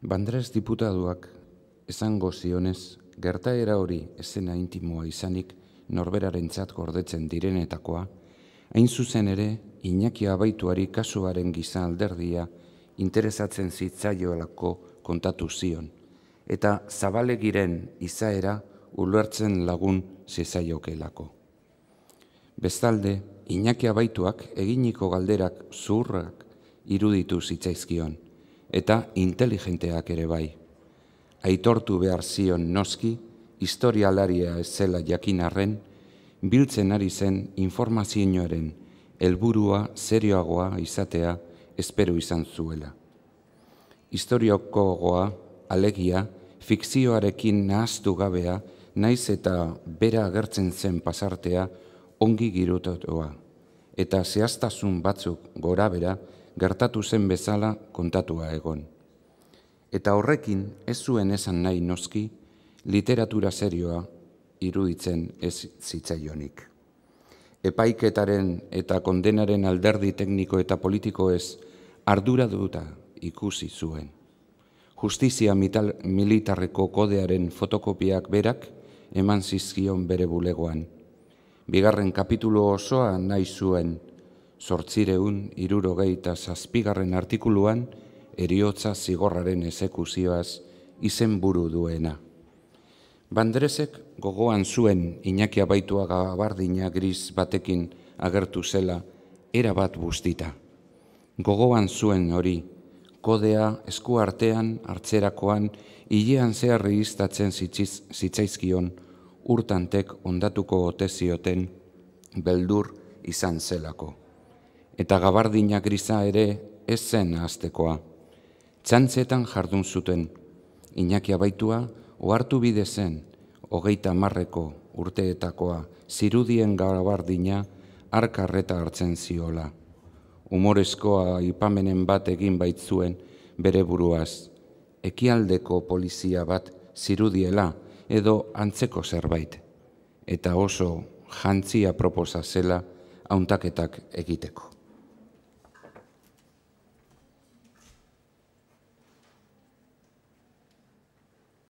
Bandrez diputaduak esango zionez, gertaera hori esena intimoa izanik norberarentzat gordetzen direnetakoa, hain zuzen ere, Iñaki abaituari kasuaren giza alderdia interesatzen zitzaioelako kontatu zion, eta zabalegiren izaera ulertzen lagun zizaiokelako. Bestalde, Iñaki abaituak eginiko galderak zurrak iruditu zitzaizkion – eta inteligenteak ere bai. Aitortu behar zion noski, historialaria ez zela jakinarren, biltzen ari zen informazioaren helburua serioagoa izatea espero izan zuela. Historioko goa, alegia, fikzioarekin nahaztu gabea, naiz eta bera agertzen zen pasartea ongi girutotua, eta zehaztasun batzuk gora bera gertatu zen bezala kontatua egon. Eta horrekin ez zuen esan nahi noski, literatura serioa iruditzen ez zitzaionik. Epaiketaren eta kondenaren alderdi tekniko eta politiko ez arduraduta ikusi zuen. Justizia militarreko kodearen fotokopiak berak eman zizkion bere bulegoan. Bigarren kapitulo osoa nahi zuen, sortzireun eta zazpigarren artikuluan eriotza zigorraren esekuzioaz izen buru duena. Bandrezek gogoan zuen inakia baitua gabardina gris batekin agertu zela, era bat Gogoan zuen hori, kodea esku artean hartzerakoan hilean zeharri iztatzen zitzaizkion urtantek ondatuko otezioten beldur izan zelako eta gabardina griza ere ez zen aztekoa. Txantzetan jardun zuten, inakia baitua ohartu bide zen, hogeita marreko urteetakoa zirudien gabardina arkarreta hartzen ziola. Umorezkoa ipamenen bat egin baitzuen bere buruaz, ekialdeko polizia bat zirudiela edo antzeko zerbait, eta oso jantzia proposa zela hauntaketak egiteko.